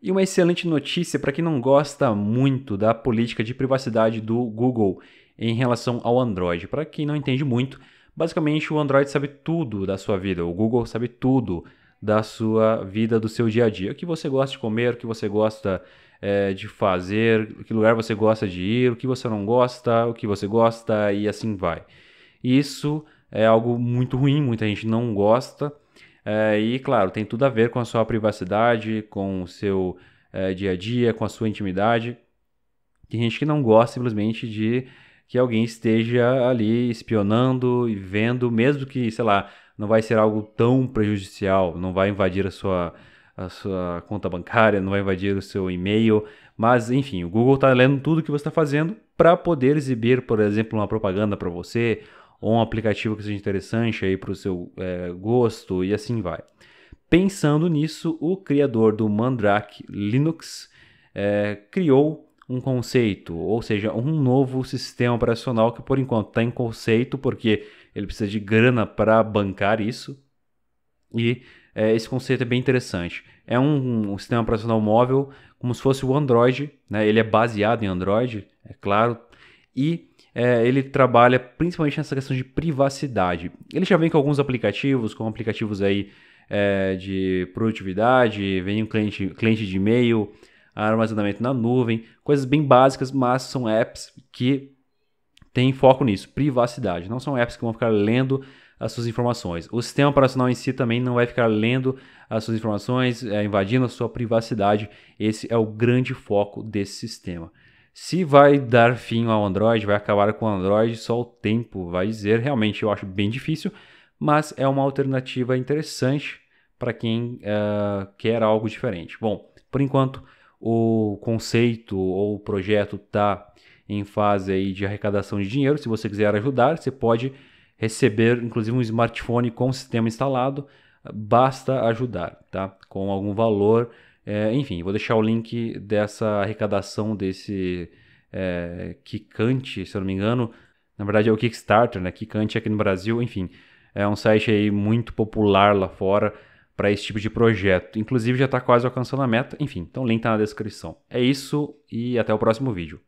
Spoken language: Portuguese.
E uma excelente notícia para quem não gosta muito da política de privacidade do Google em relação ao Android. Para quem não entende muito, basicamente o Android sabe tudo da sua vida, o Google sabe tudo da sua vida, do seu dia a dia. O que você gosta de comer, o que você gosta é, de fazer, que lugar você gosta de ir, o que você não gosta, o que você gosta e assim vai. Isso é algo muito ruim, muita gente não gosta. É, e, claro, tem tudo a ver com a sua privacidade, com o seu é, dia a dia, com a sua intimidade. Tem gente que não gosta simplesmente de que alguém esteja ali espionando e vendo, mesmo que, sei lá, não vai ser algo tão prejudicial, não vai invadir a sua, a sua conta bancária, não vai invadir o seu e-mail. Mas, enfim, o Google está lendo tudo que você está fazendo para poder exibir, por exemplo, uma propaganda para você ou um aplicativo que seja interessante aí para o seu é, gosto e assim vai. Pensando nisso, o criador do Mandrake Linux é, criou um conceito, ou seja, um novo sistema operacional que por enquanto está em conceito, porque ele precisa de grana para bancar isso. E é, esse conceito é bem interessante. É um, um, sistema operacional móvel, como se fosse o Android, né? ele é baseado em Android, é claro, e é, ele trabalha principalmente nessa questão de privacidade. Ele já vem com alguns aplicativos, com aplicativos aí é, de produtividade, vem um cliente, cliente de e-mail, armazenamento na nuvem, coisas bem básicas, mas são apps que têm foco nisso, privacidade. Não são apps que vão ficar lendo as suas informações. O sistema operacional em si também não vai ficar lendo as suas informações, é, invadindo a sua privacidade. Esse é o grande foco desse sistema. Se vai dar fim ao Android, vai acabar com o Android, só o tempo vai dizer. Realmente eu acho bem difícil, mas é uma alternativa interessante para quem uh, quer algo diferente. Bom, por enquanto o conceito ou o projeto está em fase aí de arrecadação de dinheiro. Se você quiser ajudar, você pode receber inclusive um smartphone com o sistema instalado. Basta ajudar, tá? Com algum valor é, enfim, vou deixar o link dessa arrecadação desse é, Kikante, se eu não me engano. Na verdade é o Kickstarter, né? Kikante aqui no Brasil, enfim. É um site aí muito popular lá fora para esse tipo de projeto. Inclusive já está quase alcançando a meta. Enfim, então o link está na descrição. É isso e até o próximo vídeo.